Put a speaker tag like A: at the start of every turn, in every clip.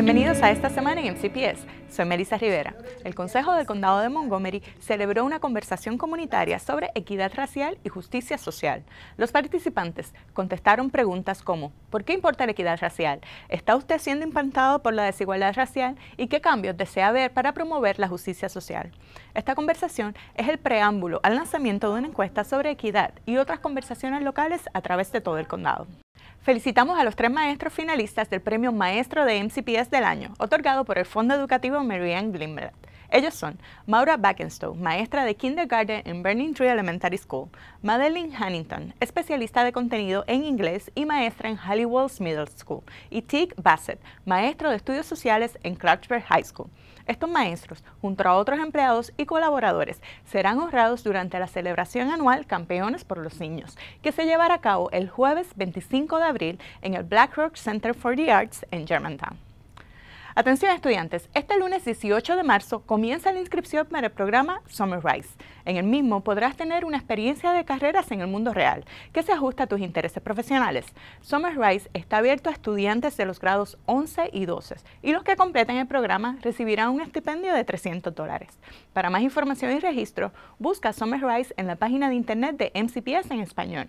A: Bienvenidos a esta semana en MCPS. Soy Melissa Rivera. El Consejo del Condado de Montgomery celebró una conversación comunitaria sobre equidad racial y justicia social. Los participantes contestaron preguntas como ¿Por qué importa la equidad racial? ¿Está usted siendo impactado por la desigualdad racial? ¿Y qué cambios desea ver para promover la justicia social? Esta conversación es el preámbulo al lanzamiento de una encuesta sobre equidad y otras conversaciones locales a través de todo el condado. Felicitamos a los tres maestros finalistas del Premio Maestro de MCPS del Año, otorgado por el Fondo Educativo Marianne Glimmer. Ellos son Maura Backenstow, maestra de kindergarten en Burning Tree Elementary School, Madeline Hannington, especialista de contenido en inglés y maestra en Halliwell's Middle School, y Tig Bassett, maestro de estudios sociales en Clarksburg High School. Estos maestros, junto a otros empleados y colaboradores, serán honrados durante la celebración anual Campeones por los Niños, que se llevará a cabo el jueves 25 de abril en el Blackrock Center for the Arts en Germantown. Atención estudiantes, este lunes 18 de marzo comienza la inscripción para el programa Summer Rise. En el mismo podrás tener una experiencia de carreras en el mundo real que se ajusta a tus intereses profesionales. Summer Rise está abierto a estudiantes de los grados 11 y 12 y los que completen el programa recibirán un estipendio de 300 dólares. Para más información y registro, busca Summer Rise en la página de internet de MCPS en español.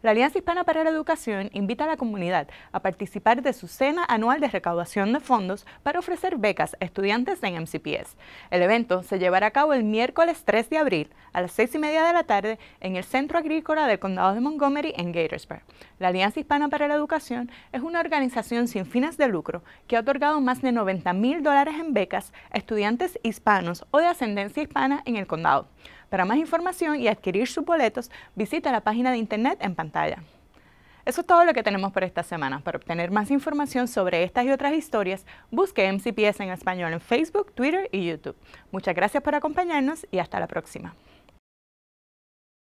A: La Alianza Hispana para la Educación invita a la comunidad a participar de su cena anual de recaudación de fondos para ofrecer becas a estudiantes en MCPS. El evento se llevará a cabo el miércoles 3 de abril a las 6 y media de la tarde en el Centro Agrícola del Condado de Montgomery en Gatorsburg. La Alianza Hispana para la Educación es una organización sin fines de lucro que ha otorgado más de 90 mil dólares en becas a estudiantes hispanos o de ascendencia hispana en el condado. Para más información y adquirir sus boletos, visita la página de internet en pantalla. Eso es todo lo que tenemos por esta semana. Para obtener más información sobre estas y otras historias, busque MCPS en español en Facebook, Twitter y YouTube. Muchas gracias por acompañarnos y hasta la próxima.